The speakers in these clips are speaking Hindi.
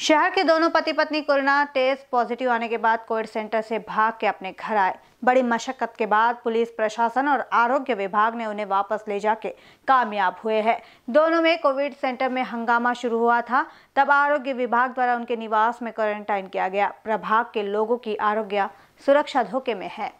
शहर के दोनों पति पत्नी कोरोना टेस्ट पॉजिटिव आने के बाद कोविड सेंटर से भाग के अपने घर आए बड़ी मशक्कत के बाद पुलिस प्रशासन और आरोग्य विभाग ने उन्हें वापस ले जाके कामयाब हुए हैं दोनों में कोविड सेंटर में हंगामा शुरू हुआ था तब आरोग्य विभाग द्वारा उनके निवास में क्वारंटाइन किया गया प्रभाग के लोगों की आरोग्य सुरक्षा धोखे में है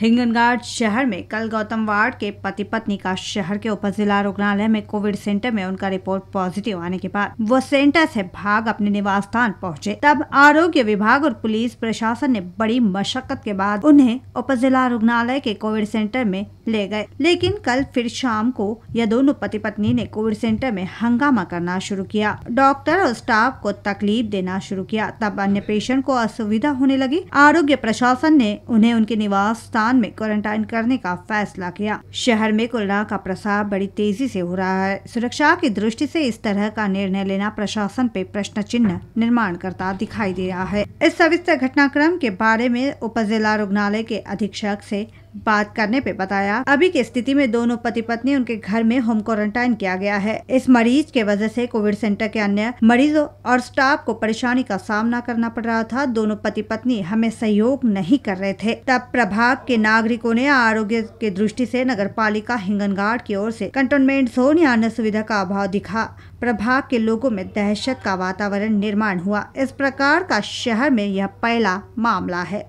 हिंगनगार्ड शहर में कल गौतम वार्ड के पति पत्नी का शहर के उप जिला रुग्णालय में कोविड सेंटर में उनका रिपोर्ट पॉजिटिव आने के बाद वो सेंटर से भाग अपने निवास स्थान पहुँचे तब आरोग्य विभाग और पुलिस प्रशासन ने बड़ी मशक्कत के बाद उन्हें उप जिला रुग्णालय के कोविड सेंटर में ले गए लेकिन कल फिर शाम को यह दोनों पति पत्नी ने कोविड सेंटर में हंगामा करना शुरू किया डॉक्टर और स्टाफ को तकलीफ देना शुरू किया तब अन्य पेशेंट को असुविधा होने लगी आरोग्य प्रशासन ने उन्हें उनके निवास स्थान स्थान में क्वारंटाइन करने का फैसला किया शहर में कोरोना का प्रसार बड़ी तेजी से हो रहा है सुरक्षा की दृष्टि से इस तरह का निर्णय लेना प्रशासन पे प्रश्न चिन्ह निर्माण करता दिखाई दे रहा है इस सविस्तर घटनाक्रम के बारे में उप जिला रुग्णालय के अधीक्षक से बात करने पे बताया अभी की स्थिति में दोनों पति पत्नी उनके घर में होम क्वारंटाइन किया गया है इस मरीज के वजह से कोविड सेंटर के अन्य मरीजों और स्टाफ को परेशानी का सामना करना पड़ रहा था दोनों पति पत्नी हमें सहयोग नहीं कर रहे थे तब प्रभाग के नागरिकों ने आरोग्य के दृष्टि से नगर पालिका हिंगनगाड़ की ओर से कंटोनमेंट जोन या अन्य सुविधा का अभाव दिखा प्रभाग के लोगों में दहशत का वातावरण निर्माण हुआ इस प्रकार का शहर में यह पहला मामला है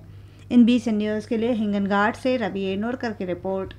इन बीस न्यूज़ के लिए हिंगन से रवि एनोरकर की रिपोर्ट